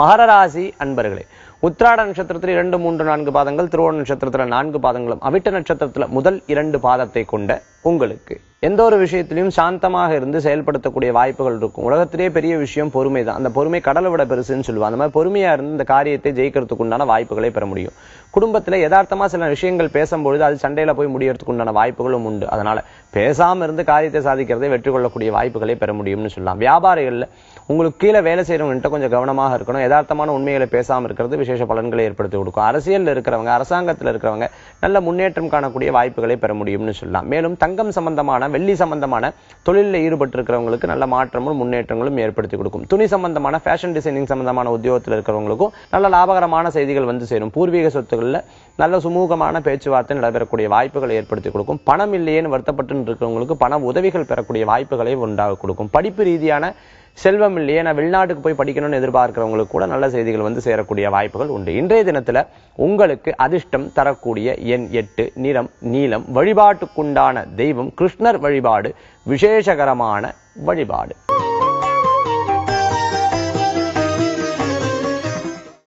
மகர ராசி அன்பர்களே உத்திராட நட்சத்திரத்தில் இரண்டு மூன்று நான்கு பாதங்கள் திருவோண நட்சத்திரத்தில் நான்கு பாதங்களும் அவிட்ட நட்சத்திரத்தில் முதல் இரண்டு பாதத்தை கொண்ட உங்களுக்கு எந்த ஒரு விஷயத்திலையும் சாந்தமாக இருந்து செயல்படுத்தக்கூடிய வாய்ப்புகள் இருக்கும் உலகத்திலேயே பெரிய விஷயம் பொறுமை தான் அந்த பொறுமை கடலை விட பெருசுன்னு சொல்லுவாங்க அந்த மாதிரி பொறுமையாக இருந்து இந்த காரியத்தை ஜெயிக்கிறதுக்கு உண்டான வாய்ப்புகளை பெற முடியும் குடும்பத்தில் யதார்த்தமாக சில விஷயங்கள் பேசும்பொழுது அது சண்டையில் போய் முடியறதுக்கு உண்டான வாய்ப்புகளும் உண்டு அதனால் பேசாமல் இருந்து காரியத்தை சாதிக்கிறதை வெற்றி கொள்ளக்கூடிய வாய்ப்புகளை பெற முடியும்னு சொல்லலாம் வியாபாரிகளில் உங்களுக்கு கீழே வேலை செய்கிறவங்கள்ட்ட கொஞ்சம் கவனமாக இருக்கணும் யதார்த்தமான உண்மைகளை பேசாமல் இருக்கிறது விசேஷ பலன்களை ஏற்படுத்தி கொடுக்கும் அரசியலில் இருக்கிறவங்க அரசாங்கத்தில் இருக்கிறவங்க நல்ல முன்னேற்றம் காணக்கூடிய வாய்ப்புகளை பெற முடியும்னு சொல்லலாம் மேலும் தங்கம் சம்பந்தமான வெள்ளி சம்பந்தமான தொழிலில் ஈடுபட்டிருக்கிறவங்களுக்கு நல்ல மாற்றமும் முன்னேற்றங்களும் ஏற்படுத்தி கொடுக்கும் துணி சம்பந்தமான ஃபேஷன் டிசைனிங் சம்பந்தமான உத்தியோகத்தில் இருக்கிறவங்களுக்கும் நல்ல லாபகரமான செய்திகள் வந்து சேரும் பூர்வீக சொத்துக்களில் நல்ல சுமூகமான பேச்சுவார்த்தை நடைபெறக்கூடிய வாய்ப்புகளை ஏற்படுத்தி கொடுக்கும் பணம் இல்லையேன்னு வருத்தப்பட்டு இருக்கிறவங்களுக்கு பண உதவிகள் பெறக்கூடிய வாய்ப்புகளை உண்டாக கொடுக்கும் படிப்பு ரீதியான செல்வம் இல்லையே நான் வெளிநாட்டுக்கு போய் படிக்கணும்னு எதிர்பார்க்கிறவங்களுக்கு கூட நல்ல செய்திகள் வந்து சேரக்கூடிய வாய்ப்புகள் உண்டு இன்றைய தினத்தில் உங்களுக்கு அதிர்ஷ்டம் தரக்கூடிய எண் எட்டு நிறம் நீளம் வழிபாட்டுக்குண்டான தெய்வம் கிருஷ்ணர் வழிபாடு விசேஷகரமான வழிபாடு